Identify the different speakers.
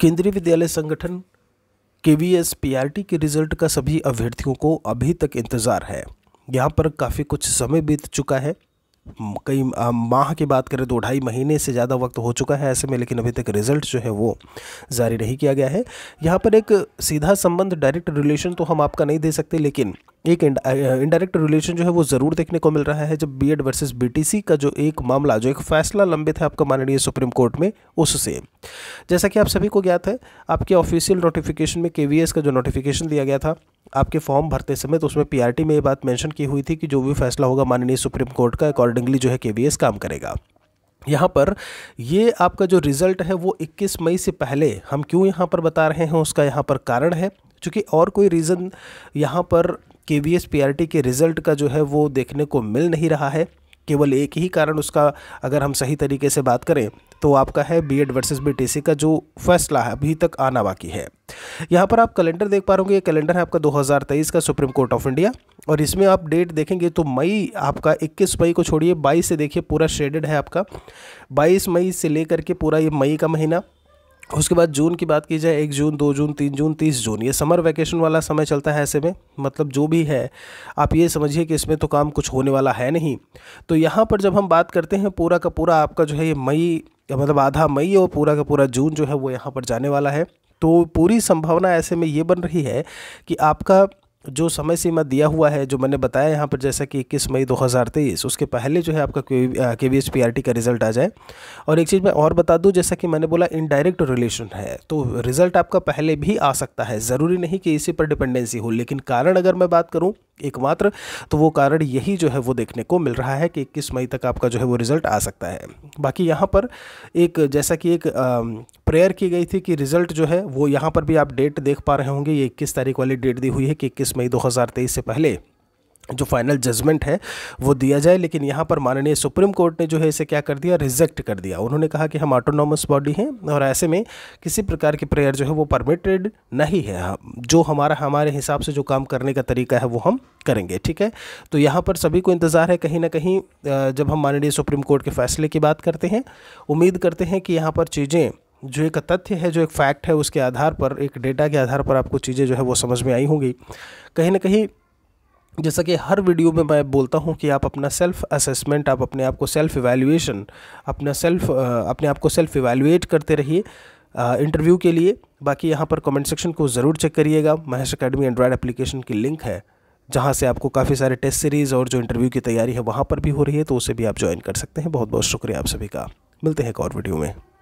Speaker 1: केंद्रीय विद्यालय संगठन के वी एस के रिजल्ट का सभी अभ्यर्थियों को अभी तक इंतज़ार है यहाँ पर काफ़ी कुछ समय बीत चुका है कई माह की बात करें तो ढाई महीने से ज़्यादा वक्त हो चुका है ऐसे में लेकिन अभी तक रिजल्ट जो है वो जारी नहीं किया गया है यहाँ पर एक सीधा संबंध डायरेक्ट रिलेशन तो हम आपका नहीं दे सकते लेकिन एक इनडायरेक्ट रिलेशन जो है वो ज़रूर देखने को मिल रहा है जब बी एड वर्सेज बी का जो एक मामला जो एक फैसला लंबित है आपका माननीय सुप्रीम कोर्ट में उससे जैसा कि आप सभी को ज्ञात है आपके ऑफिशियल नोटिफिकेशन में के का जो नोटिफिकेशन दिया गया था आपके फॉर्म भरते समय तो उसमें पी में ये बात मैंशन की हुई थी कि जो भी फैसला होगा माननीय सुप्रीम कोर्ट का अकॉर्डिंगली जो है के काम करेगा यहाँ पर ये आपका जो रिज़ल्ट है वो 21 मई से पहले हम क्यों यहाँ पर बता रहे हैं उसका यहाँ पर कारण है चूँकि और कोई रीज़न यहाँ पर K V S P R T के रिज़ल्ट का जो है वो देखने को मिल नहीं रहा है केवल एक ही कारण उसका अगर हम सही तरीके से बात करें तो आपका है B Ed versus B T C का जो फैसला है अभी तक आना बाकी है यहाँ पर आप कैलेंडर देख पा रहे ये कैलेंडर है आपका 2023 का सुप्रीम कोर्ट ऑफ इंडिया और इसमें आप डेट देखेंगे तो मई आपका 21 मई को छोड़िए 22 से देखिए पूरा शेडेड है आपका 22 मई से लेकर के पूरा ये मई का महीना उसके बाद जून की बात की जाए एक जून दो जून तीन जून तीस जून ये समर वैकेशन वाला समय चलता है ऐसे में मतलब जो भी है आप ये समझिए कि इसमें तो काम कुछ होने वाला है नहीं तो यहाँ पर जब हम बात करते हैं पूरा का पूरा आपका जो है ये मई मतलब आधा मई और पूरा का पूरा जून जो है वो यहाँ पर जाने वाला है तो पूरी संभावना ऐसे में ये बन रही है कि आपका जो समय सीमा दिया हुआ है जो मैंने बताया यहाँ पर जैसा कि इक्कीस मई 2023 उसके पहले जो है आपका K V H P R T का रिजल्ट आ जाए और एक चीज़ मैं और बता दूँ जैसा कि मैंने बोला इनडायरेक्ट रिलेशन है तो रिजल्ट आपका पहले भी आ सकता है ज़रूरी नहीं कि इसी पर डिपेंडेंसी हो लेकिन कारण अगर मैं बात करूँ एकमात्र तो वो कारण यही जो है वो देखने को मिल रहा है कि इक्कीस मई तक आपका जो है वो रिज़ल्ट आ सकता है बाकी यहाँ पर एक जैसा कि एक प्रेयर की गई थी कि रिज़ल्ट जो है वो यहाँ पर भी आप डेट देख पा रहे होंगे ये इक्कीस तारीख वाली डेट दी हुई है कि इक्कीस मई 2023 से पहले जो फाइनल जजमेंट है वो दिया जाए लेकिन यहाँ पर माननीय सुप्रीम कोर्ट ने जो है इसे क्या कर दिया रिजेक्ट कर दिया उन्होंने कहा कि हम ऑटोनॉमस बॉडी हैं और ऐसे में किसी प्रकार की प्रेयर जो है वो परमिटेड नहीं है हाँ, जो हमारा हमारे हिसाब से जो काम करने का तरीका है वो हम करेंगे ठीक है तो यहाँ पर सभी को इंतज़ार है कहीं ना कहीं जब हम माननीय सुप्रीम कोर्ट के फैसले की बात करते हैं उम्मीद करते हैं कि यहाँ पर चीज़ें जो एक तथ्य है जो एक फैक्ट है उसके आधार पर एक डेटा के आधार पर आपको चीज़ें जो है वो समझ में आई होंगी कहीं ना कहीं जैसा कि हर वीडियो में मैं बोलता हूँ कि आप अपना सेल्फ असेसमेंट आप अपने आप को सेल्फ इवेल्यूएशन अपना सेल्फ अपने आप को सेल्फ इवेल्यूएट करते रहिए इंटरव्यू के लिए बाकी यहाँ पर कमेंट सेक्शन को ज़रूर चेक करिएगा महेश अकेडमी एंड्रॉयड एप्लीकेशन की लिंक है जहाँ से आपको काफ़ी सारे टेस्ट सीरीज़ और जो इंटरव्यू की तैयारी है वहाँ पर भी हो रही है तो उसे भी आप ज्वाइन कर सकते हैं बहुत बहुत शुक्रिया आप सभी का मिलते हैं एक और वीडियो में